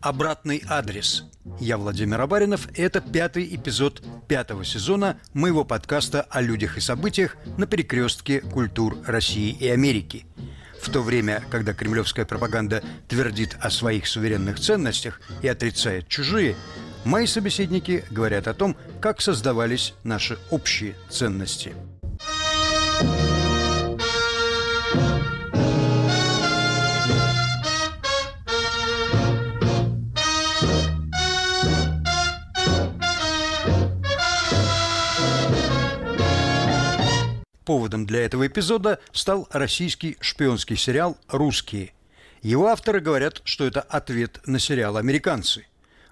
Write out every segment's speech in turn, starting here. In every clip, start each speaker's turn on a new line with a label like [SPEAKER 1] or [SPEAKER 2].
[SPEAKER 1] Обратный адрес. Я Владимир Абаринов. это пятый эпизод пятого сезона моего подкаста о людях и событиях на перекрестке культур России и Америки. В то время, когда кремлевская пропаганда твердит о своих суверенных ценностях и отрицает чужие, мои собеседники говорят о том, как создавались наши общие ценности. thank you Поводом для этого эпизода стал российский шпионский сериал «Русские». Его авторы говорят, что это ответ на сериал «Американцы».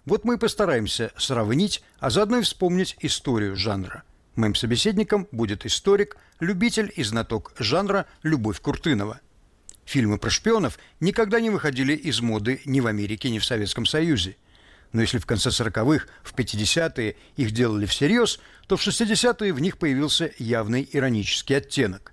[SPEAKER 1] Вот мы и постараемся сравнить, а заодно и вспомнить историю жанра. Моим собеседником будет историк, любитель и знаток жанра Любовь Куртынова. Фильмы про шпионов никогда не выходили из моды ни в Америке, ни в Советском Союзе – но если в конце 40-х, в 50-е их делали всерьез, то в 60-е в них появился явный иронический оттенок.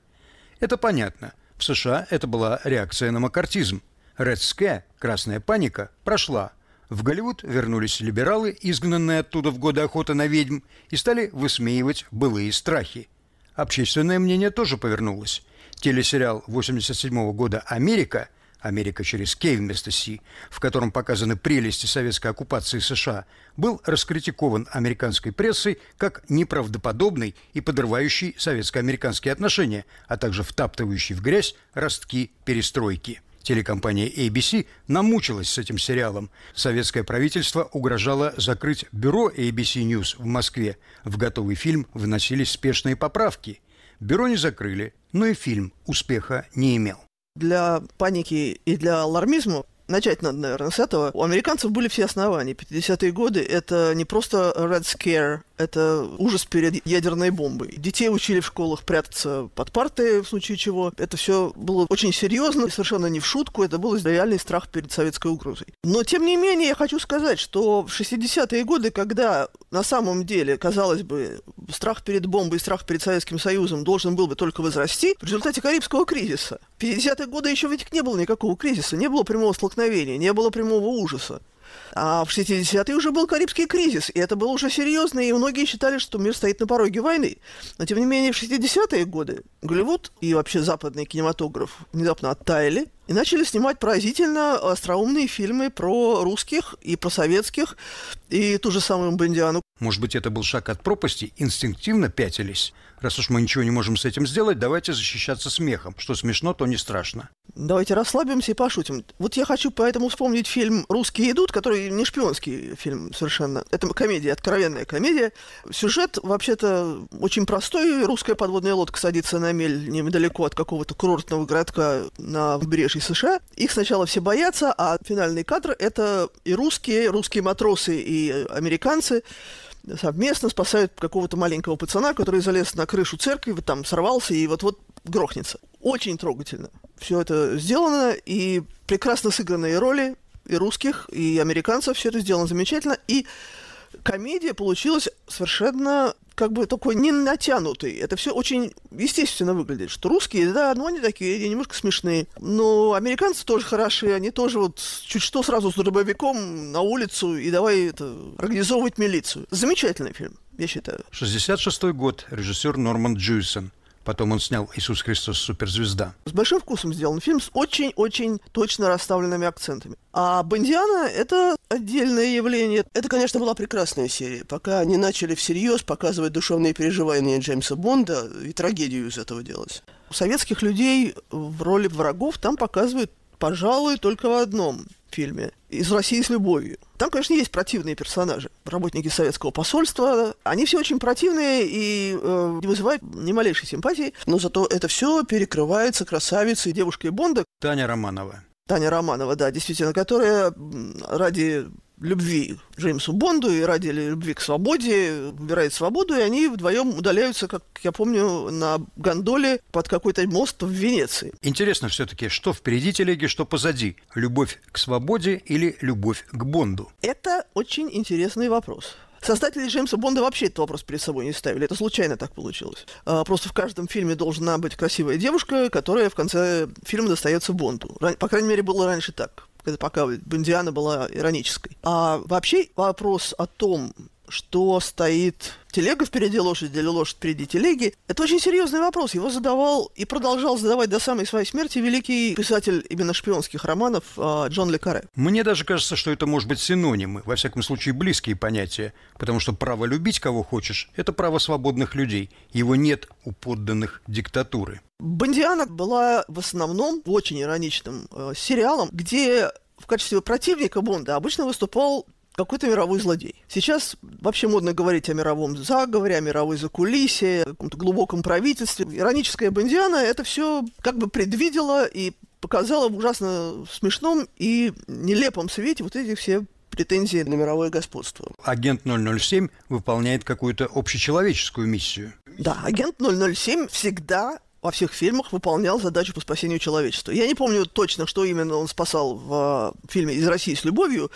[SPEAKER 1] Это понятно. В США это была реакция на макартизм. Red Scare, красная паника, прошла. В Голливуд вернулись либералы, изгнанные оттуда в годы охоты на ведьм, и стали высмеивать былые страхи. Общественное мнение тоже повернулось. Телесериал 1987 года «Америка» «Америка через Кей» вместо «Си», в котором показаны прелести советской оккупации США, был раскритикован американской прессой как неправдоподобный и подрывающий советско-американские отношения, а также втаптывающий в грязь ростки перестройки. Телекомпания ABC намучилась с этим сериалом. Советское правительство угрожало закрыть бюро ABC News в Москве. В готовый фильм вносились спешные поправки. Бюро не закрыли, но и фильм успеха не имел.
[SPEAKER 2] Для паники и для алармизма Начать надо, наверное, с этого. У американцев были все основания. 50-е годы — это не просто Red Scare, это ужас перед ядерной бомбой. Детей учили в школах прятаться под парты, в случае чего. Это все было очень серьезно, совершенно не в шутку. Это был реальный страх перед советской угрозой. Но, тем не менее, я хочу сказать, что в 60-е годы, когда на самом деле, казалось бы, страх перед бомбой, и страх перед Советским Союзом должен был бы только возрасти, в результате Карибского кризиса в 50-е годы еще ведь не было никакого кризиса, не было прямого столкновения, не было прямого ужаса. А в 60-е уже был Карибский кризис, и это было уже серьезно, и многие считали, что мир стоит на пороге войны. Но, тем не менее, в 60-е годы Голливуд и вообще западный кинематограф внезапно оттаяли и начали снимать поразительно остроумные фильмы про русских и про советских, и ту же самую
[SPEAKER 1] Бондиану. Может быть, это был шаг от пропасти, инстинктивно пятились раз уж мы ничего не можем с этим сделать, давайте защищаться смехом. Что смешно, то не страшно.
[SPEAKER 2] Давайте расслабимся и пошутим. Вот я хочу поэтому вспомнить фильм «Русские идут», который не шпионский фильм совершенно. Это комедия, откровенная комедия. Сюжет, вообще-то, очень простой. Русская подводная лодка садится на мель недалеко от какого-то курортного городка на побережье США. Их сначала все боятся, а финальный кадр – это и русские, русские матросы, и американцы – совместно спасают какого-то маленького пацана, который залез на крышу церкви, там сорвался и вот-вот грохнется. Очень трогательно. Все это сделано, и прекрасно сыгранные роли и русских, и американцев, все это сделано замечательно, и комедия получилась совершенно как бы такой не натянутый. Это все очень естественно выглядит, что русские, да, ну они такие немножко смешные. Но американцы тоже хорошие. они тоже вот чуть что сразу с дробовиком на улицу и давай это, организовывать милицию. Замечательный фильм, я считаю.
[SPEAKER 1] 66-й год, режиссер Норман Джуйсон. Потом он снял «Иисус Христос. Суперзвезда».
[SPEAKER 2] С большим вкусом сделан фильм, с очень-очень точно расставленными акцентами. А «Бондиана» — это отдельное явление. Это, конечно, была прекрасная серия. Пока они начали всерьез показывать душевные переживания Джеймса Бонда, и трагедию из этого делать. У советских людей в роли врагов там показывают, пожалуй, только в одном — фильме «Из России с любовью». Там, конечно, есть противные персонажи, работники советского посольства. Они все очень противные и э, не вызывают ни малейшей симпатии. Но зато это все перекрывается красавицей девушкой Бонда.
[SPEAKER 1] Таня Романова.
[SPEAKER 2] Таня Романова, да, действительно, которая ради любви Джеймсу Бонду и ради любви к свободе выбирает свободу, и они вдвоем удаляются, как я помню, на гондоле под какой-то мост в Венеции.
[SPEAKER 1] Интересно все-таки, что впереди телеги, что позади?
[SPEAKER 2] Любовь к свободе или любовь к Бонду? Это очень интересный вопрос. Создатели Джеймса Бонда вообще этот вопрос перед собой не ставили. Это случайно так получилось. А, просто в каждом фильме должна быть красивая девушка, которая в конце фильма достается Бонду. По крайней мере, было раньше так это пока Бондиана была иронической. А вообще вопрос о том, что стоит телега впереди лошади или лошадь впереди телеги, это очень серьезный вопрос. Его задавал и продолжал задавать до самой своей смерти великий писатель именно шпионских романов а, Джон Ле
[SPEAKER 1] Мне даже кажется, что это может быть синонимы, во всяком случае близкие понятия, потому что право любить кого хочешь – это право свободных людей, его нет у подданных диктатуры.
[SPEAKER 2] Бондиана была в основном очень ироничным э, сериалом, где в качестве противника Бонда обычно выступал какой-то мировой злодей. Сейчас вообще модно говорить о мировом заговоре, о мировой закулисе, о каком-то глубоком правительстве. Ироническая Бондиана это все как бы предвидела и показала в ужасно смешном и нелепом свете вот эти все претензии на мировое господство.
[SPEAKER 1] Агент 007
[SPEAKER 2] выполняет какую-то общечеловеческую миссию. Да, агент 007 всегда во всех фильмах выполнял задачу по спасению человечества. Я не помню точно, что именно он спасал в а, фильме «Из России с любовью»,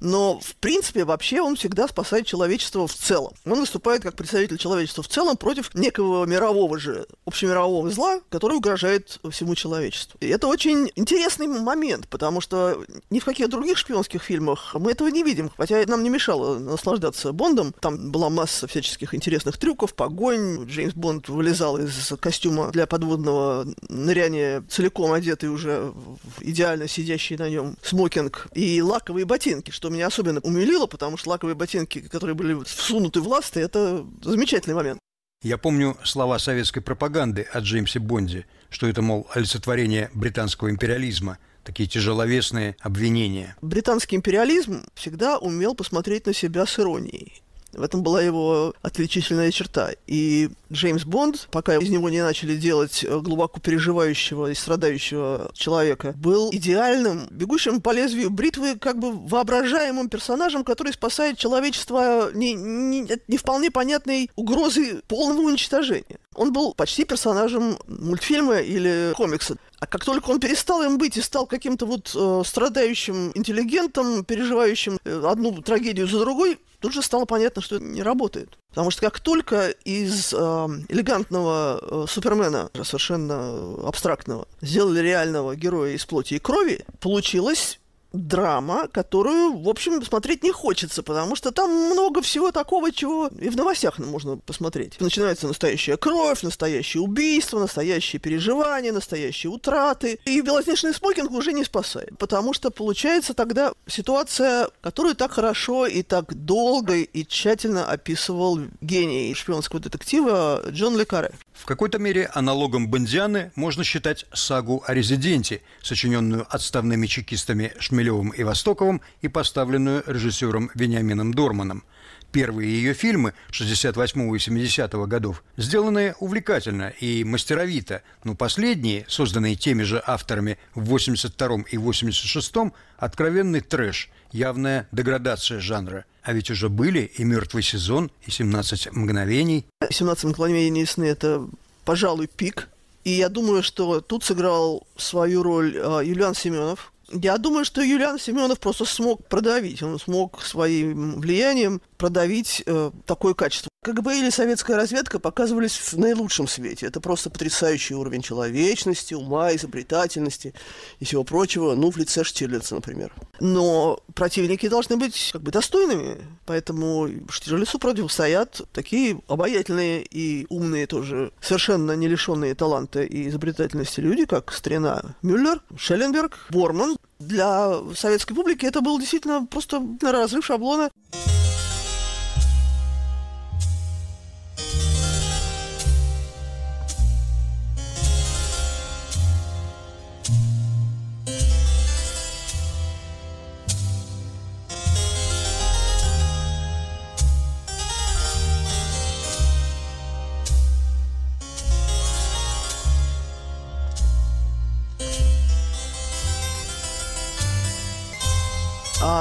[SPEAKER 2] но, в принципе, вообще он всегда спасает человечество в целом. Он выступает как представитель человечества в целом против некого мирового же, общемирового зла, который угрожает всему человечеству. И это очень интересный момент, потому что ни в каких других шпионских фильмах мы этого не видим, хотя нам не мешало наслаждаться Бондом. Там была масса всяческих интересных трюков, погонь, Джеймс Бонд вылезал из костюма для подводного ныряния целиком одетый уже в идеально сидящий на нем смокинг и лаковые ботинки, что меня особенно умилило, потому что лаковые ботинки, которые были всунуты в ласты, это замечательный момент.
[SPEAKER 1] Я помню слова советской пропаганды о Джеймсе Бонде, что это, мол, олицетворение британского империализма – такие тяжеловесные обвинения.
[SPEAKER 2] Британский империализм всегда умел посмотреть на себя с иронией. В этом была его отличительная черта. И Джеймс Бонд, пока из него не начали делать э, глубоко переживающего и страдающего человека, был идеальным, бегущим по лезвию бритвы, как бы воображаемым персонажем, который спасает человечество а, не, не, не вполне понятной угрозы полного уничтожения. Он был почти персонажем мультфильма или комикса. А как только он перестал им быть и стал каким-то вот э, страдающим интеллигентом, переживающим э, одну трагедию за другой, тут же стало понятно, что это не работает. Потому что как только из э, элегантного э, Супермена, совершенно абстрактного, сделали реального героя из плоти и крови, получилось драма, которую, в общем, смотреть не хочется, потому что там много всего такого, чего и в новостях можно посмотреть. Начинается настоящая кровь, настоящее убийство, настоящие переживания, настоящие утраты. И белоснежный смокинг уже не спасает, потому что получается тогда ситуация, которую так хорошо и так долго и тщательно описывал гений шпионского детектива Джон Ле
[SPEAKER 1] В какой-то мере аналогом Бондианы можно считать сагу о резиденте, сочиненную отставными чекистами Шмель Хмелевым и Востоковым и поставленную режиссером Вениамином Дорманом. Первые ее фильмы 68 и 70 -го годов сделаны увлекательно и мастеровито, но последние, созданные теми же авторами в 82 и 86 откровенный трэш, явная деградация жанра. А ведь уже были и «Мертвый сезон», и «17
[SPEAKER 2] мгновений». «17 мгновений сны» — это, пожалуй, пик. И я думаю, что тут сыграл свою роль э, Юлиан Семенов, я думаю, что Юлиан Семенов просто смог продавить, он смог своим влиянием продавить э, такое качество КГБ или советская разведка показывались в наилучшем свете. Это просто потрясающий уровень человечности, ума, изобретательности и всего прочего, ну, в лице Штирлица, например. Но противники должны быть как бы достойными, поэтому Штирлицу противостоят а такие обаятельные и умные тоже, совершенно не лишенные таланта и изобретательности люди, как Стрена Мюллер, Шелленберг, Борман. Для советской публики это был действительно просто разрыв шаблона.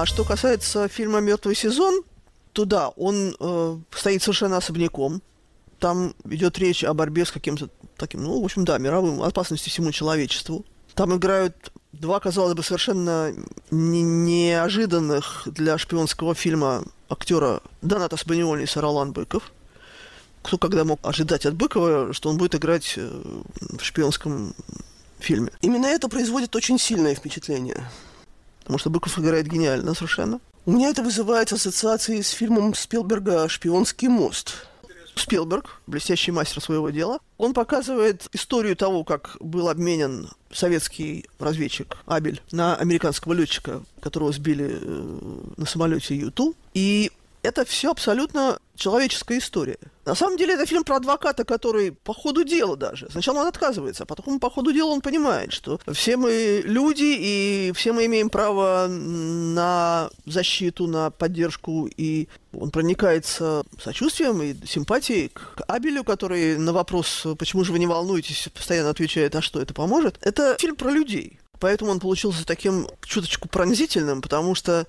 [SPEAKER 2] А что касается фильма Мертвый сезон, то да, он э, стоит совершенно особняком. Там идет речь о борьбе с каким-то таким, ну, в общем, да, мировым опасностью всему человечеству. Там играют два, казалось бы, совершенно не неожиданных для шпионского фильма актера Доната Спаниоли и Саралан Быков. Кто когда мог ожидать от Быкова, что он будет играть э, в шпионском фильме. Именно это производит очень сильное впечатление потому что Быков играет гениально совершенно. У меня это вызывает ассоциации с фильмом Спилберга «Шпионский мост». Спилберг, блестящий мастер своего дела, он показывает историю того, как был обменен советский разведчик Абель на американского летчика, которого сбили э, на самолете Юту. И это все абсолютно человеческая история. На самом деле это фильм про адвоката, который по ходу дела даже. Сначала он отказывается, а потом по ходу дела он понимает, что все мы люди, и все мы имеем право на защиту, на поддержку, и он проникается сочувствием и симпатией к Абелю, который на вопрос, почему же вы не волнуетесь, постоянно отвечает, а что это поможет. Это фильм про людей поэтому он получился таким чуточку пронзительным, потому что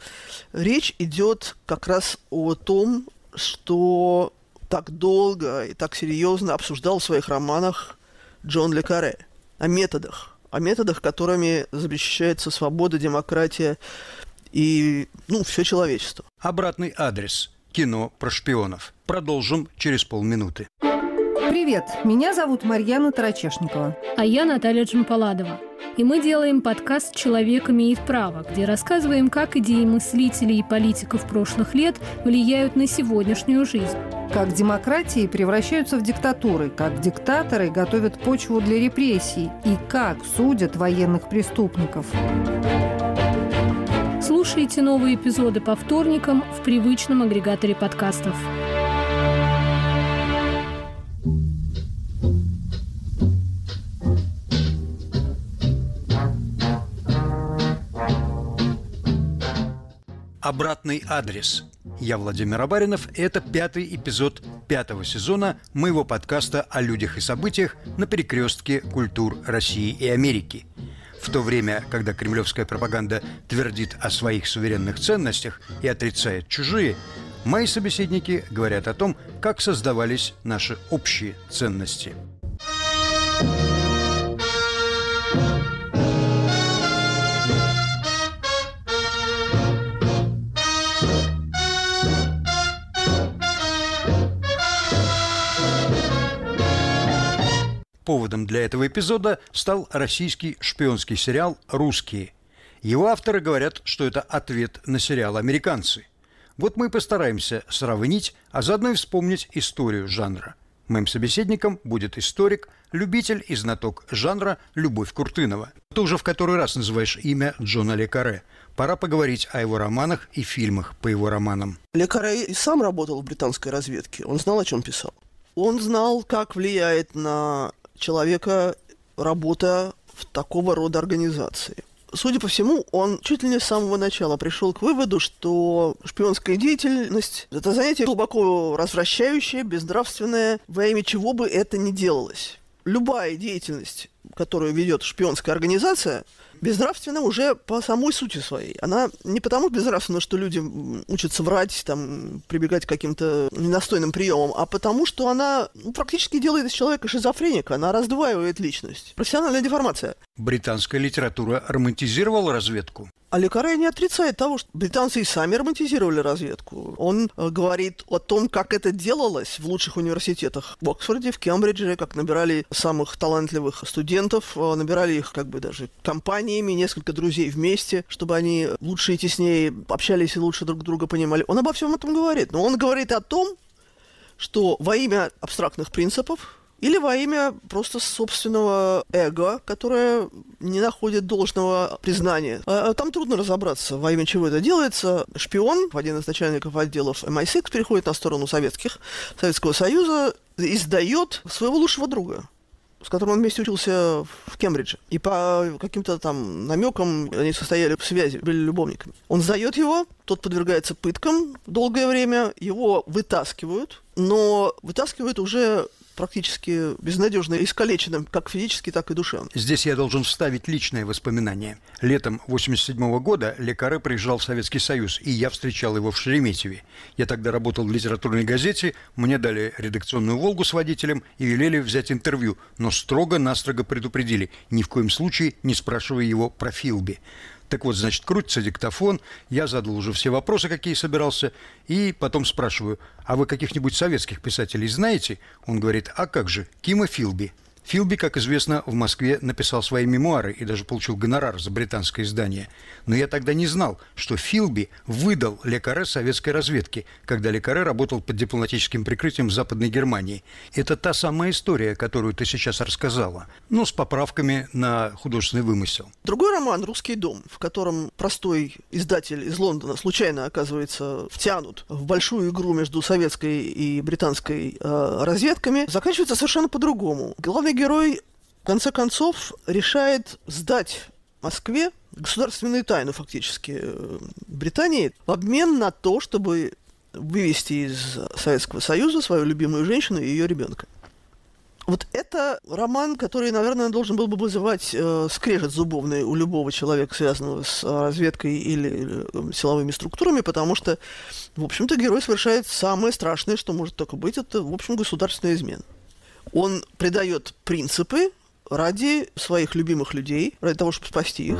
[SPEAKER 2] речь идет как раз о том, что так долго и так серьезно обсуждал в своих романах Джон Ле Карре, о методах, о методах, которыми защищается свобода, демократия и, ну, все человечество.
[SPEAKER 1] Обратный адрес. Кино про шпионов. Продолжим через полминуты.
[SPEAKER 2] Привет, меня зовут Марьяна Тарачешникова. А я Наталья Джампаладова. И мы делаем подкаст «Человек имеет право», где рассказываем, как идеи мыслителей и политиков прошлых лет влияют на сегодняшнюю жизнь. Как демократии превращаются в диктатуры, как диктаторы готовят почву для репрессий и как судят военных преступников. Слушайте новые эпизоды по вторникам в привычном агрегаторе подкастов.
[SPEAKER 1] обратный адрес. Я Владимир Абаринов. Это пятый эпизод пятого сезона моего подкаста о людях и событиях на перекрестке культур России и Америки. В то время, когда кремлевская пропаганда твердит о своих суверенных ценностях и отрицает чужие, мои собеседники говорят о том, как создавались наши общие ценности. Поводом для этого эпизода стал российский шпионский сериал «Русские». Его авторы говорят, что это ответ на сериал «Американцы». Вот мы и постараемся сравнить, а заодно и вспомнить историю жанра. Моим собеседником будет историк, любитель и знаток жанра Любовь Куртынова. Ты уже в который раз называешь имя Джона Лекаре.
[SPEAKER 2] Пора поговорить о его романах и фильмах по его романам. Лекаре и сам работал в британской разведке. Он знал, о чем писал. Он знал, как влияет на человека работа в такого рода организации. Судя по всему, он чуть ли не с самого начала пришел к выводу, что шпионская деятельность – это занятие глубоко развращающее, безнравственное, во имя чего бы это ни делалось. Любая деятельность, которую ведет шпионская организация – безнравственна уже по самой сути своей. Она не потому безнравственна, что люди учатся врать, там, прибегать к каким-то ненастойным приемам, а потому что она ну, практически делает из человека шизофреника, она раздваивает личность. Профессиональная деформация.
[SPEAKER 1] Британская литература романтизировала разведку?
[SPEAKER 2] Алекарай не отрицает того, что британцы и сами романтизировали разведку. Он э, говорит о том, как это делалось в лучших университетах в Оксфорде, в Кембридже, как набирали самых талантливых студентов, э, набирали их как бы даже компаниями, несколько друзей вместе, чтобы они лучше и теснее общались и лучше друг друга понимали. Он обо всем этом говорит. Но он говорит о том, что во имя абстрактных принципов или во имя просто собственного эго, которое не находит должного признания. А, а там трудно разобраться, во имя чего это делается. Шпион, один из начальников отделов MI6, переходит на сторону советских, Советского Союза, и сдает своего лучшего друга с которым он вместе учился в Кембридже. И по каким-то там намекам они состояли в связи, были любовниками. Он сдает его, тот подвергается пыткам долгое время, его вытаскивают, но вытаскивают уже практически безнадежно искалеченным, как физически, так и душевно.
[SPEAKER 1] Здесь я должен вставить личное воспоминание. Летом 1987 года Лекаре приезжал в Советский Союз, и я встречал его в Шереметьеве. Я тогда работал в литературной газете, мне дали редакционную «Волгу» с водителем и велели взять интервью, но строго-настрого предупредили, ни в коем случае не спрашивая его про Филби. Так вот, значит, крутится диктофон, я задал уже все вопросы, какие собирался, и потом спрашиваю, а вы каких-нибудь советских писателей знаете? Он говорит, а как же, Кима Филби. Филби, как известно, в Москве написал свои мемуары и даже получил гонорар за британское издание. Но я тогда не знал, что Филби выдал Лекаре советской разведке, когда Лекаре работал под дипломатическим прикрытием в Западной Германии. Это та самая история, которую ты сейчас рассказала, но с поправками на художественный вымысел.
[SPEAKER 2] Другой роман «Русский дом», в котором простой издатель из Лондона случайно оказывается втянут в большую игру между советской и британской э, разведками, заканчивается совершенно по-другому. Главный Главный герой, в конце концов, решает сдать Москве государственную тайну, фактически, э, Британии в обмен на то, чтобы вывести из Советского Союза свою любимую женщину и ее ребенка. Вот это роман, который, наверное, должен был бы вызывать э, скрежет зубовный у любого человека, связанного с э, разведкой или, или эм, силовыми структурами, потому что, в общем-то, герой совершает самое страшное, что может только быть, это, в общем, государственная измена. Он придает принципы ради своих любимых людей, ради того, чтобы спасти их.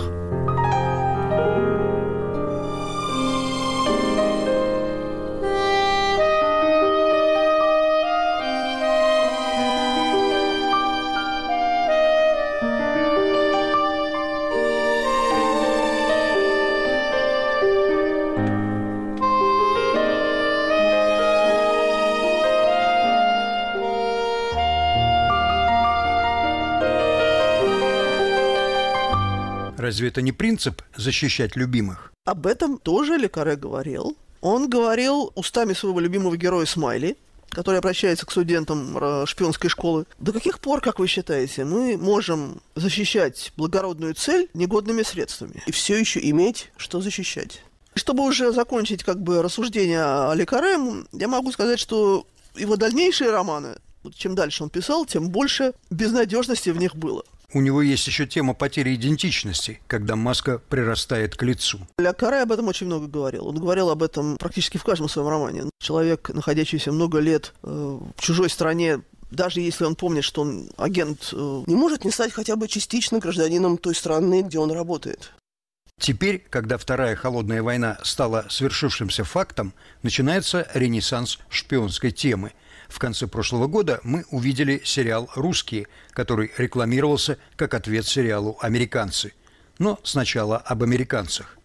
[SPEAKER 1] Разве это не принцип защищать любимых?
[SPEAKER 2] Об этом тоже Лекаре говорил. Он говорил устами своего любимого героя Смайли, который обращается к студентам э, шпионской школы. До каких пор, как вы считаете, мы можем защищать благородную цель негодными средствами и все еще иметь, что защищать? Чтобы уже закончить как бы рассуждение о Лекаре, я могу сказать, что его дальнейшие романы, чем дальше он писал, тем больше безнадежности в них было.
[SPEAKER 1] У него есть еще тема потери идентичности, когда маска прирастает к лицу.
[SPEAKER 2] Ля Каре об этом очень много говорил. Он говорил об этом практически в каждом своем романе. Человек, находящийся много лет э, в чужой стране, даже если он помнит, что он агент, э, не может не стать хотя бы частично гражданином той страны, где он работает.
[SPEAKER 1] Теперь, когда Вторая холодная война стала свершившимся фактом, начинается ренессанс шпионской темы – в конце прошлого года мы увидели сериал «Русские», который рекламировался как ответ сериалу «Американцы». Но сначала об американцах.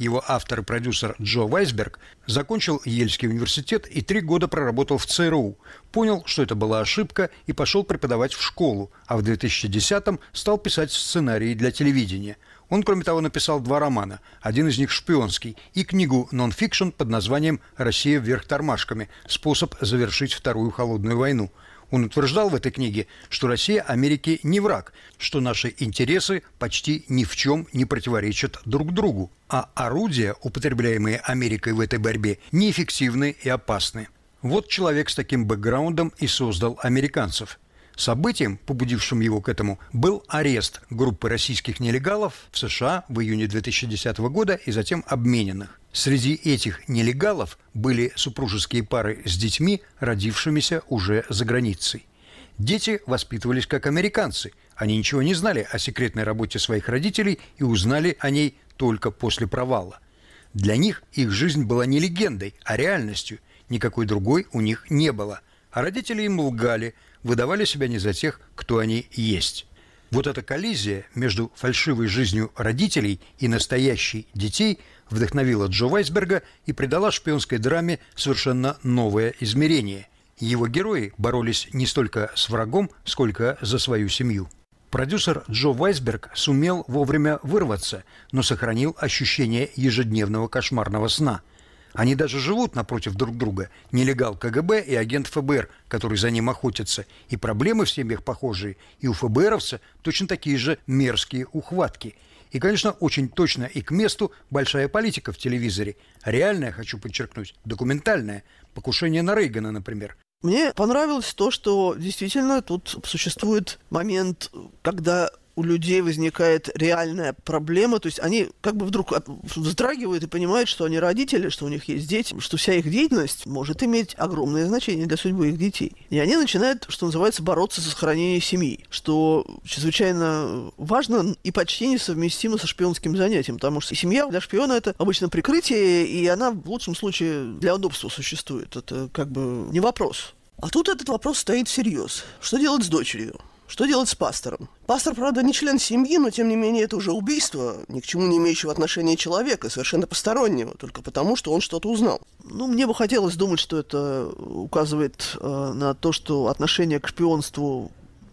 [SPEAKER 1] его автор и продюсер Джо Вайсберг, закончил Ельский университет и три года проработал в ЦРУ, понял, что это была ошибка и пошел преподавать в школу, а в 2010-м стал писать сценарии для телевидения. Он, кроме того, написал два романа, один из них шпионский, и книгу нон-фикшн под названием «Россия вверх тормашками. Способ завершить Вторую холодную войну», он утверждал в этой книге, что Россия Америке не враг, что наши интересы почти ни в чем не противоречат друг другу, а орудия, употребляемые Америкой в этой борьбе, неэффективны и опасны. Вот человек с таким бэкграундом и создал американцев – Событием, побудившим его к этому, был арест группы российских нелегалов в США в июне 2010 года и затем обмененных. Среди этих нелегалов были супружеские пары с детьми, родившимися уже за границей. Дети воспитывались как американцы. Они ничего не знали о секретной работе своих родителей и узнали о ней только после провала. Для них их жизнь была не легендой, а реальностью. Никакой другой у них не было. А родители им лгали – выдавали себя не за тех, кто они есть. Вот эта коллизия между фальшивой жизнью родителей и настоящей детей вдохновила Джо Вайсберга и придала шпионской драме совершенно новое измерение. Его герои боролись не столько с врагом, сколько за свою семью. Продюсер Джо Вайсберг сумел вовремя вырваться, но сохранил ощущение ежедневного кошмарного сна – они даже живут напротив друг друга. Нелегал КГБ и агент ФБР, который за ним охотится. И проблемы в семьях похожие. И у ФБРовца точно такие же мерзкие ухватки. И, конечно, очень точно и к месту большая политика в телевизоре. Реальная, хочу подчеркнуть, документальная. Покушение на Рейгана, например.
[SPEAKER 2] Мне понравилось то, что действительно тут существует момент, когда у людей возникает реальная проблема, то есть они как бы вдруг вздрагивают и понимают, что они родители, что у них есть дети, что вся их деятельность может иметь огромное значение для судьбы их детей. И они начинают, что называется, бороться за сохранение семьи, что чрезвычайно важно и почти несовместимо со шпионским занятием, потому что семья для шпиона это обычно прикрытие, и она в лучшем случае для удобства существует. Это как бы не вопрос. А тут этот вопрос стоит всерьез. Что делать с дочерью? Что делать с пастором? Пастор, правда, не член семьи, но тем не менее это уже убийство, ни к чему не имеющего отношения человека, совершенно постороннего, только потому, что он что-то узнал. Ну, мне бы хотелось думать, что это указывает э, на то, что отношение к шпионству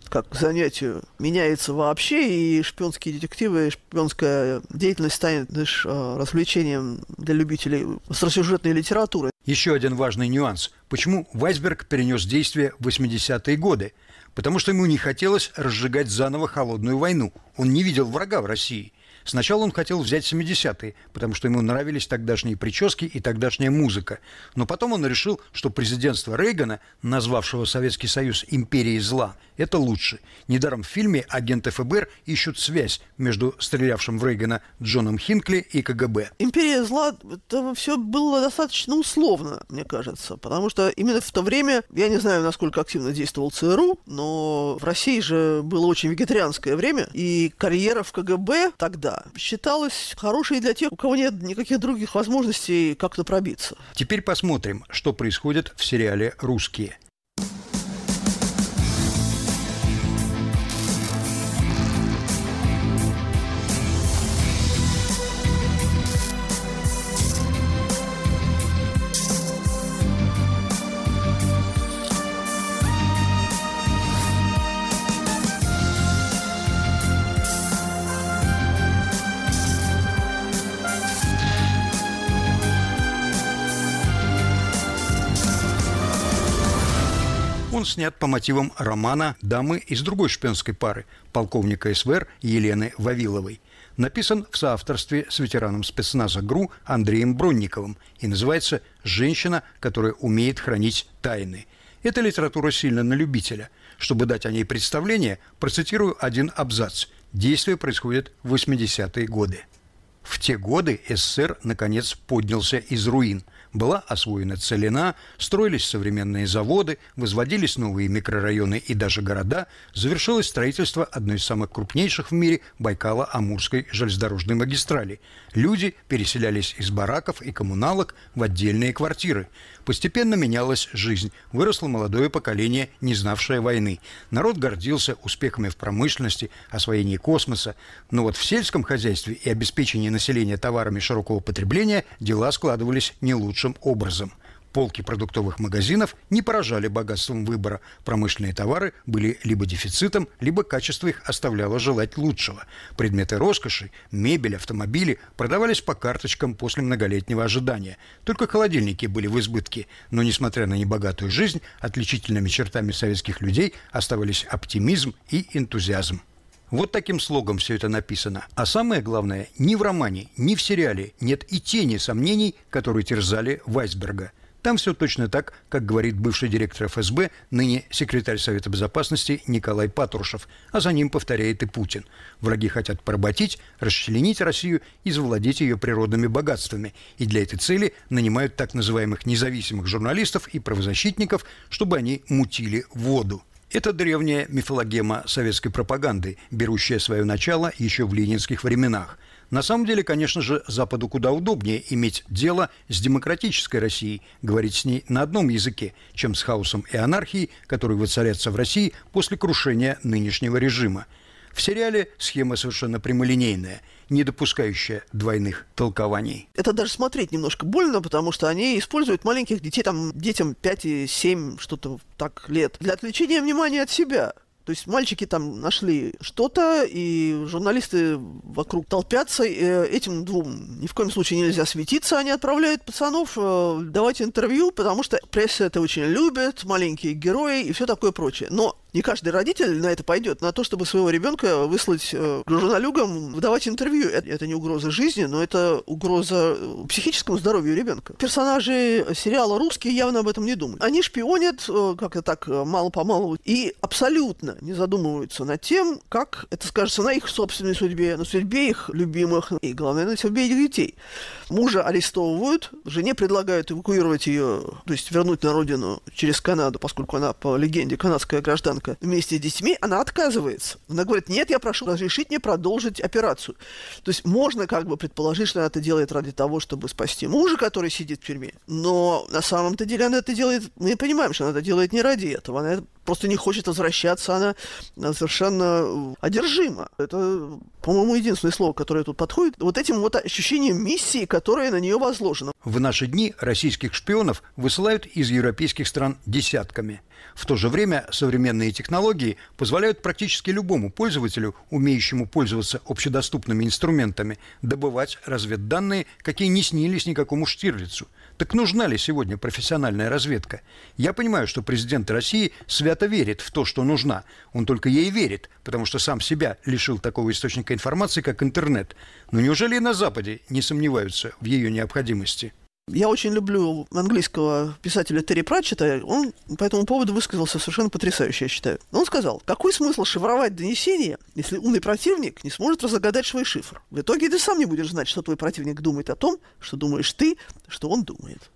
[SPEAKER 2] как к занятию меняется вообще, и шпионские детективы, шпионская деятельность станет лишь э, развлечением для любителей
[SPEAKER 1] остросюжетной литературы. Еще один важный нюанс. Почему Вайсберг перенес действие в 80-е годы – потому что ему не хотелось разжигать заново холодную войну. Он не видел врага в России. Сначала он хотел взять 70-е, потому что ему нравились тогдашние прически и тогдашняя музыка. Но потом он решил, что президентство Рейгана, назвавшего Советский Союз империей зла, это лучше. Недаром в фильме агенты ФБР ищут связь между стрелявшим в Рейгана Джоном Хинкли и КГБ.
[SPEAKER 2] «Империя зла» — это все было достаточно условно, мне кажется, потому что именно в то время, я не знаю, насколько активно действовал ЦРУ, но в России же было очень вегетарианское время, и карьера в КГБ тогда считалась хорошей для тех, у кого нет никаких других возможностей как-то пробиться.
[SPEAKER 1] Теперь посмотрим, что происходит в сериале «Русские». снят по мотивам романа «Дамы из другой шпионской пары» полковника СВР Елены Вавиловой. Написан в соавторстве с ветераном спецназа ГРУ Андреем Бронниковым и называется «Женщина, которая умеет хранить тайны». Эта литература сильно на любителя. Чтобы дать о ней представление, процитирую один абзац. Действие происходит в 80-е годы. В те годы СССР, наконец, поднялся из руин – была освоена целина, строились современные заводы, возводились новые микрорайоны и даже города, завершилось строительство одной из самых крупнейших в мире байкало амурской железнодорожной магистрали. Люди переселялись из бараков и коммуналок в отдельные квартиры. Постепенно менялась жизнь. Выросло молодое поколение, не знавшее войны. Народ гордился успехами в промышленности, освоении космоса. Но вот в сельском хозяйстве и обеспечении населения товарами широкого потребления дела складывались не лучшим образом – Полки продуктовых магазинов не поражали богатством выбора. Промышленные товары были либо дефицитом, либо качество их оставляло желать лучшего. Предметы роскоши, мебель, автомобили продавались по карточкам после многолетнего ожидания. Только холодильники были в избытке. Но, несмотря на небогатую жизнь, отличительными чертами советских людей оставались оптимизм и энтузиазм. Вот таким слогом все это написано. А самое главное, ни в романе, ни в сериале нет и тени сомнений, которые терзали Вайсберга – там все точно так, как говорит бывший директор ФСБ, ныне секретарь Совета Безопасности Николай Патрушев, а за ним повторяет и Путин. Враги хотят поработить, расчленить Россию и завладеть ее природными богатствами. И для этой цели нанимают так называемых независимых журналистов и правозащитников, чтобы они мутили воду. Это древняя мифологема советской пропаганды, берущая свое начало еще в ленинских временах – на самом деле, конечно же, Западу куда удобнее иметь дело с демократической Россией, говорить с ней на одном языке, чем с хаосом и анархией, которые воцарятся в России после крушения нынешнего режима. В сериале схема совершенно прямолинейная, не допускающая двойных толкований.
[SPEAKER 2] Это даже смотреть немножко больно, потому что они используют маленьких детей, там детям 5 и 7, что-то так лет, для отвлечения внимания от себя. То есть мальчики там нашли что-то, и журналисты вокруг толпятся. Э, этим двум ни в коем случае нельзя светиться. Они отправляют пацанов э, давать интервью, потому что пресса это очень любит, маленькие герои и все такое прочее. Но не каждый родитель на это пойдет, на то, чтобы своего ребенка выслать э, журналюгам, давать интервью. Это, это не угроза жизни, но это угроза э, психическому здоровью ребенка. Персонажи э, сериала русские явно об этом не думают. Они шпионят, э, как-то так, э, мало-помалу, и абсолютно не задумываются над тем, как это скажется на их собственной судьбе, на судьбе их любимых и, главное, на судьбе их детей. Мужа арестовывают, жене предлагают эвакуировать ее, то есть вернуть на родину через Канаду, поскольку она, по легенде, канадская гражданка ребенка вместе с детьми, она отказывается. Она говорит, нет, я прошу разрешить мне продолжить операцию. То есть можно как бы предположить, что она это делает ради того, чтобы спасти мужа, который сидит в тюрьме. Но на самом-то деле она это делает, мы понимаем, что она это делает не ради этого. Она просто не хочет возвращаться, она, совершенно одержима. Это, по-моему, единственное слово, которое тут подходит. Вот этим вот ощущением миссии, которая на нее возложена. В наши дни российских шпионов высылают из европейских стран десятками
[SPEAKER 1] – в то же время современные технологии позволяют практически любому пользователю, умеющему пользоваться общедоступными инструментами, добывать разведданные, какие не снились никакому Штирлицу. Так нужна ли сегодня профессиональная разведка? Я понимаю, что президент России свято верит в то, что нужна. Он только ей верит, потому что сам себя лишил такого источника информации, как интернет. Но неужели и на Западе не сомневаются в ее
[SPEAKER 2] необходимости? Я очень люблю английского писателя Терри Пратчета. Он по этому поводу высказался совершенно потрясающе, я считаю. Он сказал, какой смысл шифровать донесение, если умный противник не сможет разгадать свой шифр? В итоге ты сам не будешь знать, что твой противник думает о том, что думаешь ты, что он думает.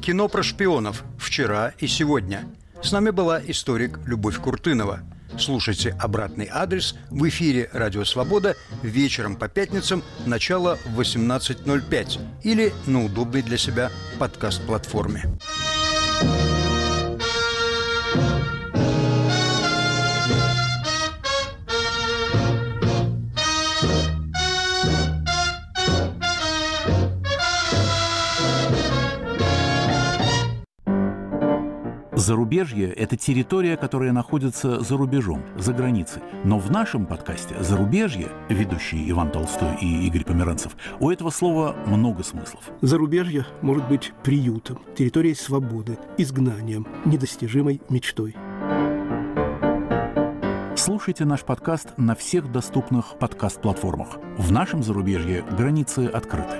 [SPEAKER 1] Кино про шпионов вчера и сегодня. С нами была историк Любовь Куртынова – Слушайте обратный адрес в эфире «Радио Свобода» вечером по пятницам начало 18.05 или на удобной для себя подкаст-платформе.
[SPEAKER 2] Зарубежье – это территория, которая находится за рубежом, за границей. Но в нашем подкасте «Зарубежье», ведущие Иван Толстой и Игорь Померанцев, у этого слова много смыслов. Зарубежье может быть приютом, территорией свободы, изгнанием, недостижимой мечтой. Слушайте наш подкаст на всех доступных подкаст-платформах. В нашем зарубежье границы открыты.